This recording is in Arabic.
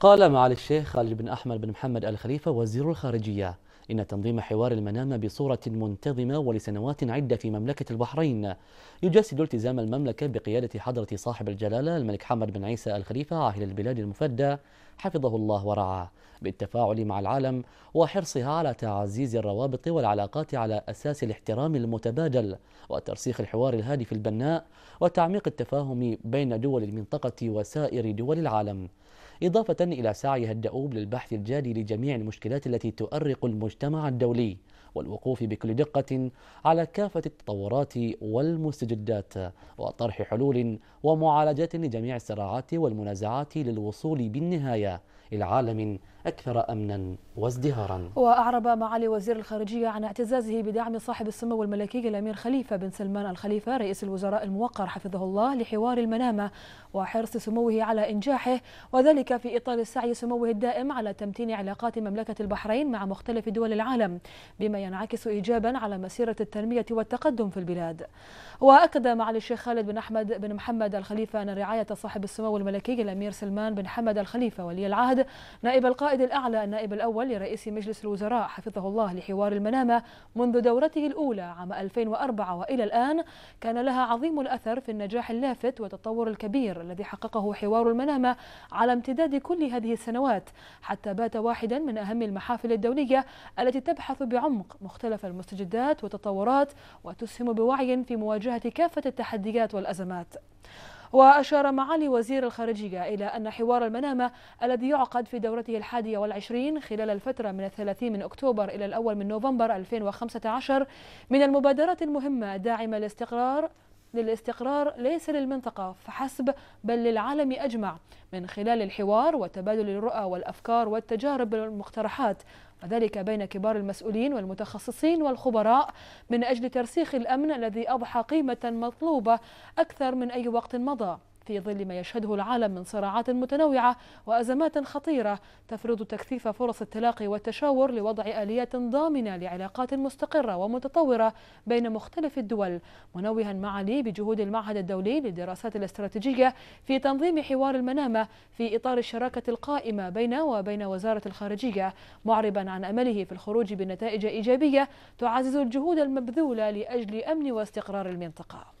قال معالي الشيخ خالد بن أحمد بن محمد الخليفه وزير الخارجية إن تنظيم حوار المنامه بصورة منتظمة ولسنوات عدة في مملكة البحرين يجسد التزام المملكة بقيادة حضرة صاحب الجلالة الملك حمد بن عيسى الخليفة عاهل البلاد المفدى حفظه الله ورعاه بالتفاعل مع العالم وحرصها على تعزيز الروابط والعلاقات على أساس الاحترام المتبادل وترسيخ الحوار الهادف البناء وتعميق التفاهم بين دول المنطقة وسائر دول العالم إضافة إلى سعيها الدؤوب للبحث الجادي لجميع المشكلات التي تؤرق المجتمع الدولي والوقوف بكل دقة على كافة التطورات والمستجدات وطرح حلول ومعالجات لجميع الصراعات والمنازعات للوصول بالنهاية إلى عالم أكثر أمنا وازدهارا وأعرب معالي وزير الخارجية عن اعتزازه بدعم صاحب السمو الملكي الأمير خليفة بن سلمان الخليفة رئيس الوزراء الموقر حفظه الله لحوار المنامة وحرص سموه على إنجاحه وذلك في إطار السعي سموه الدائم على تمتين علاقات مملكة البحرين مع مختلف دول العالم بما ينعكس إيجابا على مسيرة التنمية والتقدم في البلاد وأكد معالي الشيخ خالد بن أحمد بن محمد الخليفة أن رعاية صاحب السمو الملكي الأمير سلمان بن حمد الخليفة ولي العهد نائب القائد الأعلى النائب الأول لرئيس مجلس الوزراء حفظه الله لحوار المنامة منذ دورته الأولى عام 2004 وإلى الآن كان لها عظيم الأثر في النجاح اللافت والتطور الكبير الذي حققه حوار المنامة على امتداد كل هذه السنوات حتى بات واحدا من أهم المحافل الدولية التي تبحث بعمق مختلف المستجدات والتطورات وتسهم بوعي في مواجهة كافة التحديات والأزمات وأشار معالي وزير الخارجية إلى أن حوار المنامة الذي يعقد في دورته الحادية والعشرين خلال الفترة من الثلاثين من أكتوبر إلى الأول من نوفمبر 2015 من المبادرات المهمة الداعمة لاستقرار للاستقرار ليس للمنطقة فحسب بل للعالم أجمع من خلال الحوار وتبادل الرؤى والأفكار والتجارب والمقترحات وذلك بين كبار المسؤولين والمتخصصين والخبراء من أجل ترسيخ الأمن الذي أضحى قيمة مطلوبة أكثر من أي وقت مضى في ظل ما يشهده العالم من صراعات متنوعة وأزمات خطيرة تفرض تكثيف فرص التلاقي والتشاور لوضع آليات ضامنة لعلاقات مستقرة ومتطورة بين مختلف الدول منوها معالي بجهود المعهد الدولي للدراسات الاستراتيجية في تنظيم حوار المنامة في إطار الشراكة القائمة بين وبين وزارة الخارجية معربا عن أمله في الخروج بنتائج إيجابية تعزز الجهود المبذولة لأجل أمن واستقرار المنطقة